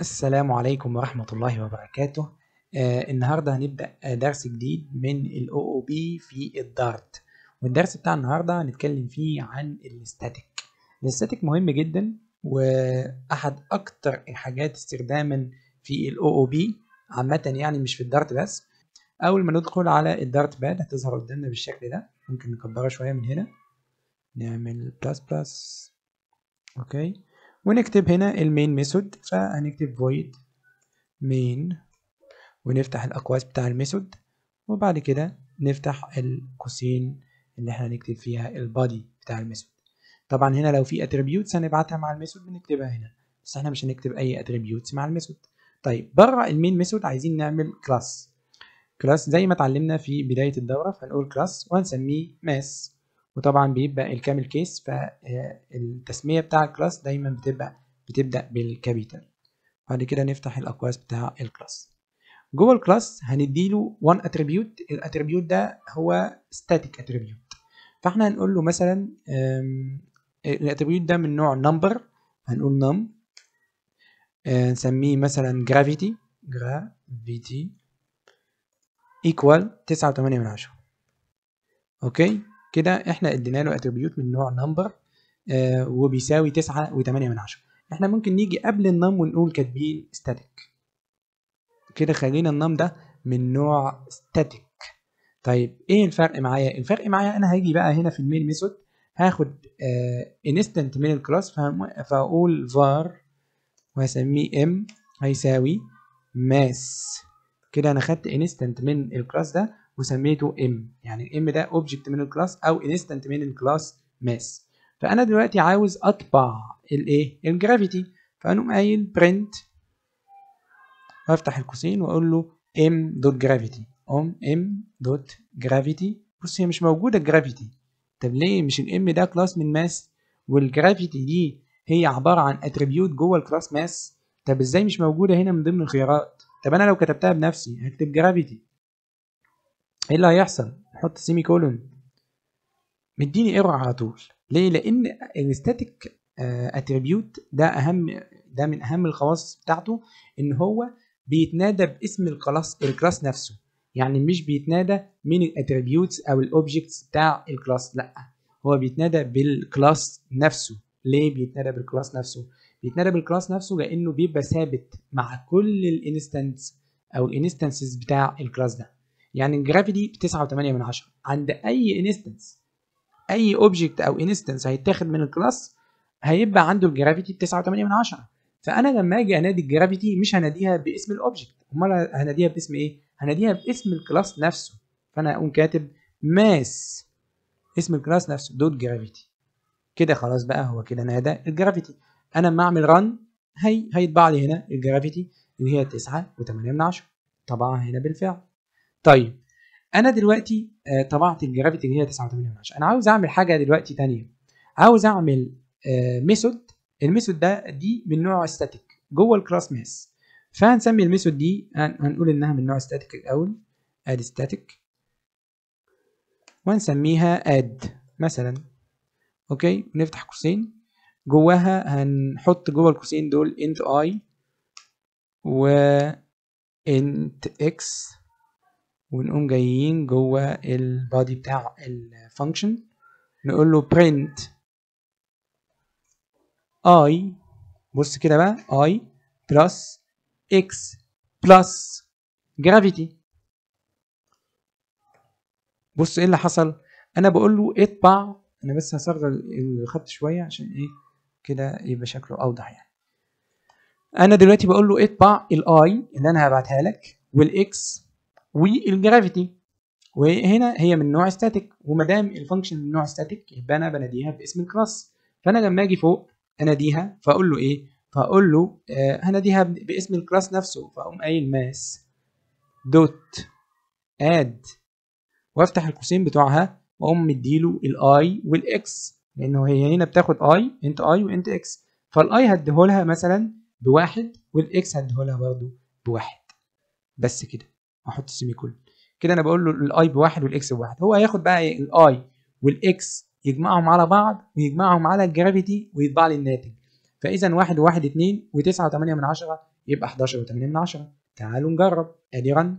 السلام عليكم ورحمة الله وبركاته آه النهاردة هنبدأ درس جديد من أو OOP في الدارت والدرس بتاع النهاردة هنتكلم فيه عن الاستاتيك الاستاتيك مهم جدا وأحد أكتر الحاجات استخداما في أو OOP عامة يعني مش في الدارت بس أول ما ندخل على الدارت باد هتظهر قدامنا بالشكل ده ممكن نكبرها شوية من هنا نعمل بلس بلس أوكي ونكتب هنا المين ميثود فهنكتب void main ونفتح الأقواس بتاع الميثود وبعد كده نفتح القوسين اللي احنا هنكتب فيها البادي بتاع الميثود طبعا هنا لو في اتريبيوتس هنبعتها مع الميثود بنكتبها هنا بس احنا مش هنكتب اي اتريبيوتس مع الميثود طيب بره المين ميثود عايزين نعمل كلاس كلاس زي ما اتعلمنا في بدايه الدوره فنقول كلاس وهنسميه ماس وطبعا بيبقى الكامل كيس فالتسمية آه، بتاع الكلاس دايما بتبقى بتبدأ بالكابيتال بعد كده نفتح الأقواس بتاع الكلاس جوه الكلاس هنديله one attribute الاتريبيوت ده هو static attribute فاحنا هنقول له مثلا الاتريبيوت ده من نوع number هنقول num آه، نسميه مثلا gravity gravity equal تسعة وتمانية من عشرة اوكي كده احنا ادينا له اتريبيوت من نوع نمبر آه وبيساوي 9 و8 من 10 احنا ممكن نيجي قبل النم ونقول كاتبين ستاتيك كده خلينا النم ده من نوع ستاتيك طيب ايه الفرق معايا الفرق معايا انا هاجي بقى هنا في المين ميثود هاخد انستنت آه، من الكلاس فاقول var وهسميه ام هيساوي ماس كده انا خدت انستنت من الكلاس ده وسميته ام يعني الام ده اوبجكت من الكلاس او انستنت من الكلاس ماس فانا دلوقتي عاوز اطبع الايه الجرافيتي فاقوم قايل برنت وافتح القوسين واقول له ام دوت جرافيتي ام ام دوت جرافيتي بص هي مش موجوده الجرافيتي طب ليه مش الام ده كلاس من ماس والجرافيتي دي هي عباره عن اتريبيوت جوه الكلاس ماس طب ازاي مش موجوده هنا من ضمن الخيارات طب انا لو كتبتها بنفسي هكتب جرافيتي ايه اللي هيحصل نحط سيمي كولون مديني ايرور على طول ليه لان الستاتيك اتريبيوت آه، ده اهم ده من اهم الخواص بتاعته ان هو بيتنادى باسم الكلاس الكلاس نفسه يعني مش بيتنادى من الاتريبيوتس او الاوبجكتس بتاع الكلاس لا هو بيتنادى بالكلاس نفسه ليه بيتنادى بالكلاس نفسه بيتنادى بالكلاس نفسه لانه بيبقى ثابت مع كل الانستنس او الانستنسز بتاع الكلاس ده يعني الجرافيتي 9.8 من 10 عند اي انستنس اي اوبجكت او انستنس هيتاخد من الكلاس هيبقى عنده الجرافيتي 9.8 من 10 فانا لما اجي انادي الجرافيتي مش هناديها باسم الاوبجكت امال هناديها باسم ايه هناديها باسم الكلاس نفسه فانا اقوم كاتب ماس اسم الكلاس نفسه دوت جرافيتي كده خلاص بقى هو كده نادى الجرافيتي انا لما اعمل رن هي هيتبع لي هنا الجرافيتي اللي هي 9.8 من 10 طبعا هنا بالفعل طيب انا دلوقتي آه، طبعت الجرافيتي اللي هي 89 من انا عاوز اعمل حاجه دلوقتي ثانيه عاوز اعمل آه، ميثود الميثود ده دي من نوع ستاتيك جوه الكلاس ماس فهنسمي الميثود دي هنقول انها من نوع ستاتيك الاول اد ستاتيك وهنسميها اد مثلا اوكي نفتح قوسين جواها هنحط جوه القوسين دول انت اي و انت اكس ونقوم جايين جوه البادي بتاع الفانكشن نقول له print i بص كده بقى i plus x plus gravity بص ايه اللي حصل انا بقول له اطبع انا بس هصغر الخط شويه عشان ايه كده يبقى شكله اوضح يعني انا دلوقتي بقول له اطبع الاي اللي انا هبعتها لك والاكس والجرافيتي وهنا هي من نوع ستاتيك وما دام الفانكشن من نوع ستاتيك يبقى انا بناديها باسم الكلاس فانا لما اجي فوق اناديها فاقول له ايه فاقول له آه هناديها باسم الكلاس نفسه فاقوم قايل ماس دوت اد وافتح القوسين بتوعها واقوم مديله الاي والاكس لانه هي هنا بتاخد اي انت اي وانت اكس فالاي هديهولها مثلا بواحد والاكس هديهولها برضه بواحد بس كده احط السيمي كولون كده انا بقول له الاي بواحد والاكس بواحد هو هياخد بقى الاي والاكس يجمعهم على بعض ويجمعهم على الجرافيتي ويطبع لي الناتج فاذا واحد وواحد اتنين وتسعة وتمانية من عشرة يبقى حداشر وتمانية من عشرة تعالوا نجرب ادي رن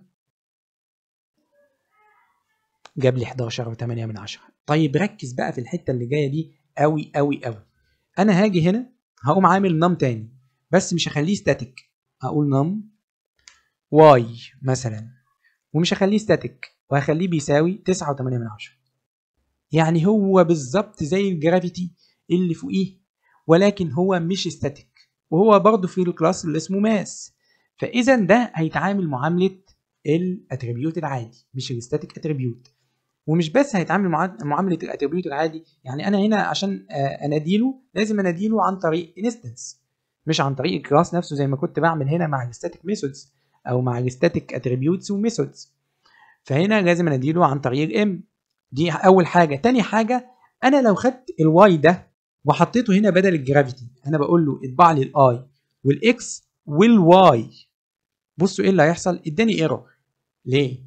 جاب لي 11 و8 من 10 طيب ركز بقى في الحته اللي جايه دي قوي قوي قوي انا هاجي هنا هقوم عامل نم تاني بس مش هخليه ستاتيك هقول نم واي مثلا ومش هخليه ستاتيك وهخليه بيساوي 9.8 يعني هو بالظبط زي الجرافيتي اللي فوقيه ولكن هو مش ستاتيك وهو برضه في الكلاس اللي اسمه ماس فاذا ده هيتعامل معامله الاتريبيوت العادي مش الستاتيك اتريبيوت ومش بس هيتعامل معامله الاتريبيوت العادي يعني انا هنا عشان آه، اناديله لازم اناديله عن طريق انستنس مش عن طريق الكلاس نفسه زي ما كنت بعمل هنا مع الستاتيك ميثودز او مع الستاتيك اتريبيوتس وميثودز فهنا لازم اناديله عن طريق ام دي اول حاجه تاني حاجه انا لو خدت الواي ده وحطيته هنا بدل الجرافيتي انا بقول له اطبع لي الاي والاكس والواي بصوا ايه اللي هيحصل اداني ايرور ليه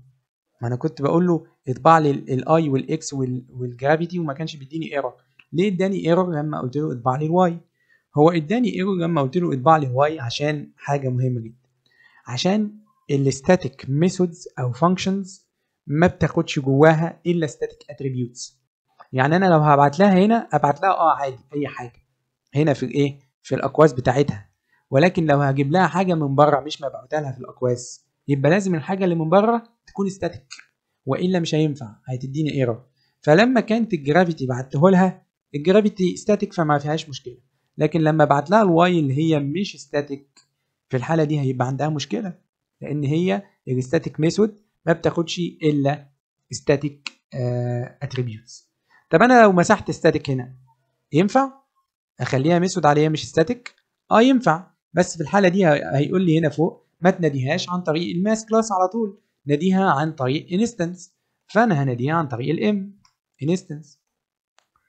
ما انا كنت بقول له اطبع لي الاي والاكس والجرافيتي وما كانش بيديني ايرور ليه اداني ايرور لما قلت له اطبع لي الواي هو اداني ايرور لما قلت له اطبع لي الواي عشان حاجه مهمه جدا عشان الستاتيك ميثودز او فانكشنز ما بتاخدش جواها الا ستاتيك اتريبيوتس يعني انا لو هبعت لها هنا ابعت لها اه عادي اي حاجه هنا في ايه في الاقواس بتاعتها ولكن لو هجيب لها حاجه من بره مش مبعوتها لها في الاقواس يبقى لازم الحاجه اللي من بره تكون ستاتيك والا مش هينفع هتديني ايرور فلما كانت الجرافيتي بعته لها الجرافيتي ستاتيك فما فيهاش مشكله لكن لما بعت لها الواي اللي هي مش ستاتيك في الحاله دي هيبقى عندها مشكله لان هي static ميثود ما بتاخدش الا ستاتيك اتريبيوتس آه، طب انا لو مسحت static هنا ينفع اخليها ميثود عليها مش static؟ اه ينفع بس في الحاله دي هيقول لي هنا فوق ما تناديهاش عن طريق الماس كلاس على طول ناديها عن طريق انستنس فانا هناديها عن طريق الام انستنس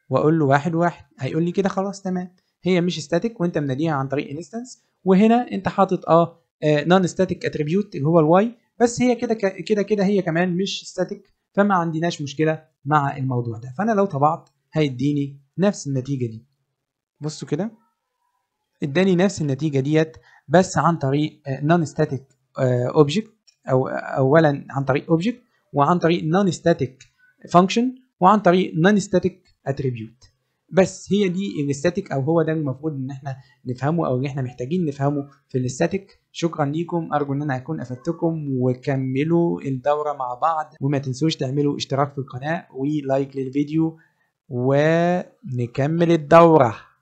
واقول له واحد واحد هيقول لي كده خلاص تمام هي مش ستاتيك وانت مناديها عن طريق انستنس وهنا انت حاطط اه نون ستاتيك اتريبيوت اللي هو الواي بس هي كده كده كده هي كمان مش ستاتيك فما عندناش مشكله مع الموضوع ده فانا لو طبعت هيديني نفس النتيجه دي بصوا كده اداني نفس النتيجه ديت بس عن طريق نون ستاتيك اوبجكت او اولا عن طريق اوبجكت وعن طريق نون ستاتيك فانكشن وعن طريق نون ستاتيك اتريبيوت بس هي دي الاستاتيك او هو ده المفروض ان احنا نفهمه او ان احنا محتاجين نفهمه في الاستاتيك شكرا ليكم ارجو ان انا اكون افدتكم وكملوا الدوره مع بعض وما تنسوش تعملوا اشتراك في القناه ولايك للفيديو ونكمل الدوره